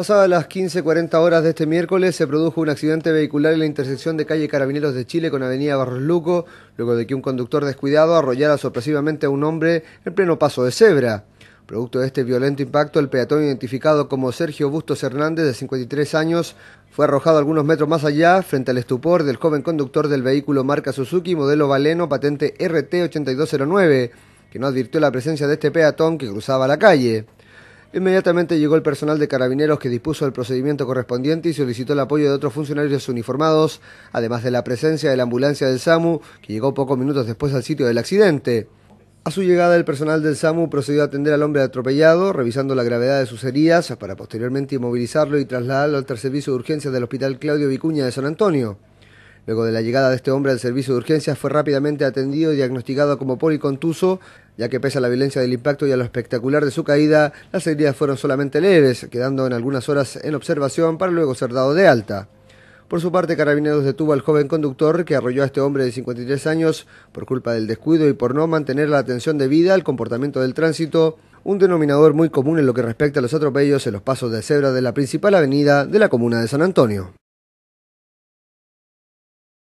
Pasadas las 15.40 horas de este miércoles se produjo un accidente vehicular en la intersección de calle Carabineros de Chile con avenida Barros Luco, luego de que un conductor descuidado arrollara sorpresivamente a un hombre en pleno paso de cebra. Producto de este violento impacto, el peatón identificado como Sergio Bustos Hernández, de 53 años, fue arrojado algunos metros más allá frente al estupor del joven conductor del vehículo marca Suzuki modelo Valeno patente RT8209, que no advirtió la presencia de este peatón que cruzaba la calle. Inmediatamente llegó el personal de carabineros que dispuso el procedimiento correspondiente y solicitó el apoyo de otros funcionarios uniformados, además de la presencia de la ambulancia del SAMU, que llegó pocos minutos después al sitio del accidente. A su llegada, el personal del SAMU procedió a atender al hombre atropellado, revisando la gravedad de sus heridas, para posteriormente inmovilizarlo y trasladarlo al tercer servicio de urgencias del Hospital Claudio Vicuña de San Antonio. Luego de la llegada de este hombre al servicio de urgencias, fue rápidamente atendido y diagnosticado como policontuso ya que pese a la violencia del impacto y a lo espectacular de su caída, las heridas fueron solamente leves, quedando en algunas horas en observación para luego ser dado de alta. Por su parte, Carabineros detuvo al joven conductor que arrolló a este hombre de 53 años por culpa del descuido y por no mantener la atención debida al comportamiento del tránsito, un denominador muy común en lo que respecta a los atropellos en los pasos de cebra de la principal avenida de la comuna de San Antonio.